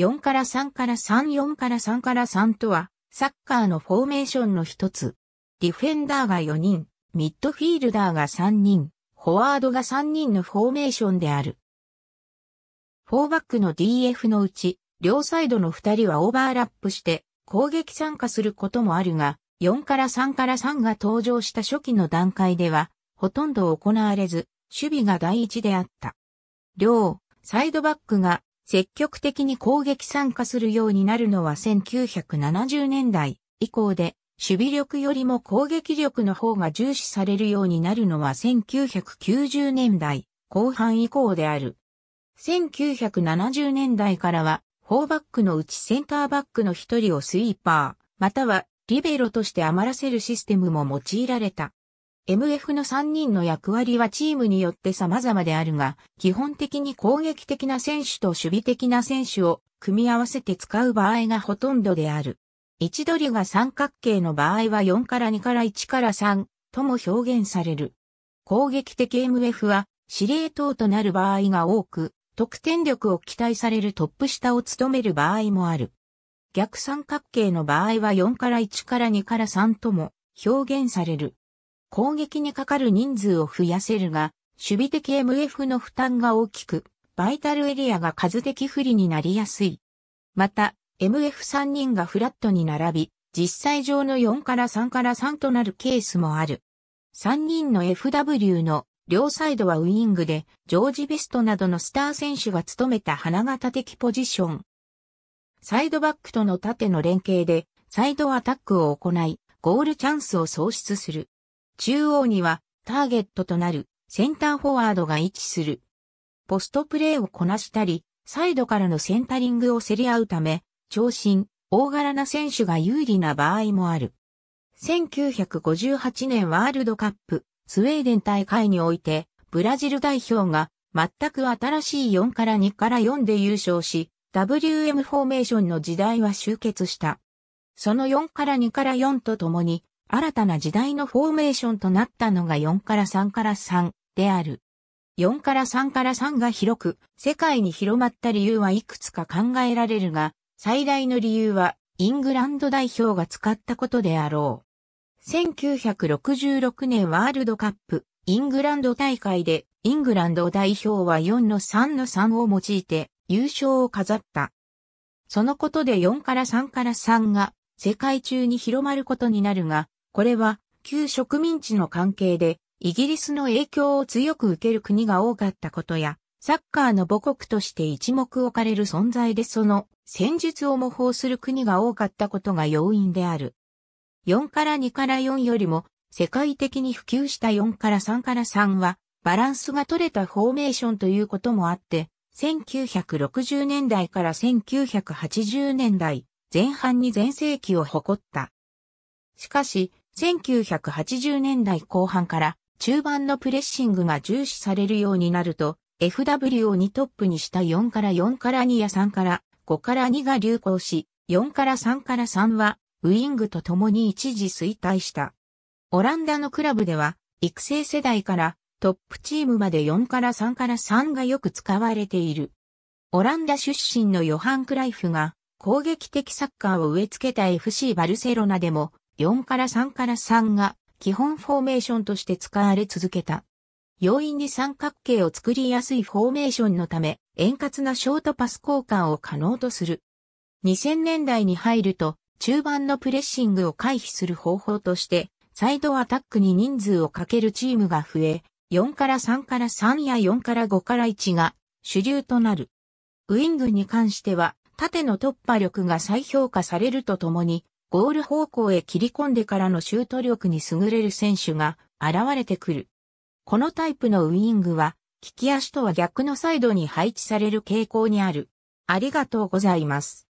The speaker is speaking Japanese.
4から3から3、4から3から3とは、サッカーのフォーメーションの一つ。ディフェンダーが4人、ミッドフィールダーが3人、フォワードが3人のフォーメーションである。4バックの DF のうち、両サイドの2人はオーバーラップして攻撃参加することもあるが、4から3から3が登場した初期の段階では、ほとんど行われず、守備が第一であった。両、サイドバックが積極的に攻撃参加するようになるのは1970年代以降で、守備力よりも攻撃力の方が重視されるようになるのは1990年代後半以降である。1970年代からは、4バックのうちセンターバックの一人をスイーパー、またはリベロとして余らせるシステムも用いられた。MF の3人の役割はチームによって様々であるが、基本的に攻撃的な選手と守備的な選手を組み合わせて使う場合がほとんどである。位置取りが三角形の場合は4から2から1から3とも表現される。攻撃的 MF は司令塔となる場合が多く、得点力を期待されるトップ下を務める場合もある。逆三角形の場合は4から1から2から3とも表現される。攻撃にかかる人数を増やせるが、守備的 MF の負担が大きく、バイタルエリアが数的不利になりやすい。また、MF3 人がフラットに並び、実際上の4から3から3となるケースもある。3人の FW の両サイドはウィングで、ジョージ・ベストなどのスター選手が務めた花形的ポジション。サイドバックとの縦の連携で、サイドアタックを行い、ゴールチャンスを創出する。中央にはターゲットとなるセンターフォワードが位置する。ポストプレーをこなしたり、サイドからのセンタリングを競り合うため、長身、大柄な選手が有利な場合もある。1958年ワールドカップ、スウェーデン大会において、ブラジル代表が全く新しい4から2から4で優勝し、WM フォーメーションの時代は終結した。その4から2から4とともに、新たな時代のフォーメーションとなったのが4から3から3である。4から3から3が広く、世界に広まった理由はいくつか考えられるが、最大の理由は、イングランド代表が使ったことであろう。1966年ワールドカップ、イングランド大会で、イングランド代表は4の3の3を用いて、優勝を飾った。そのことで4から3から3が、世界中に広まることになるが、これは旧植民地の関係でイギリスの影響を強く受ける国が多かったことや、サッカーの母国として一目置かれる存在でその戦術を模倣する国が多かったことが要因である。4から2から4よりも世界的に普及した4から3から3はバランスが取れたフォーメーションということもあって、1960年代から1980年代前半に全盛期を誇った。しかし、1980年代後半から中盤のプレッシングが重視されるようになると、FW を2トップにした4から4から2や3から5から2が流行し、4から3から3はウイングと共に一時衰退した。オランダのクラブでは育成世代からトップチームまで4から3から3がよく使われている。オランダ出身のヨハン・クライフが攻撃的サッカーを植え付けた FC バルセロナでも4から3から3が基本フォーメーションとして使われ続けた。容易に三角形を作りやすいフォーメーションのため、円滑なショートパス交換を可能とする。2000年代に入ると、中盤のプレッシングを回避する方法として、サイドアタックに人数をかけるチームが増え、4から3から3や4から5から1が主流となる。ウィングに関しては、縦の突破力が再評価されるとともに、ゴール方向へ切り込んでからのシュート力に優れる選手が現れてくる。このタイプのウイングは、利き足とは逆のサイドに配置される傾向にある。ありがとうございます。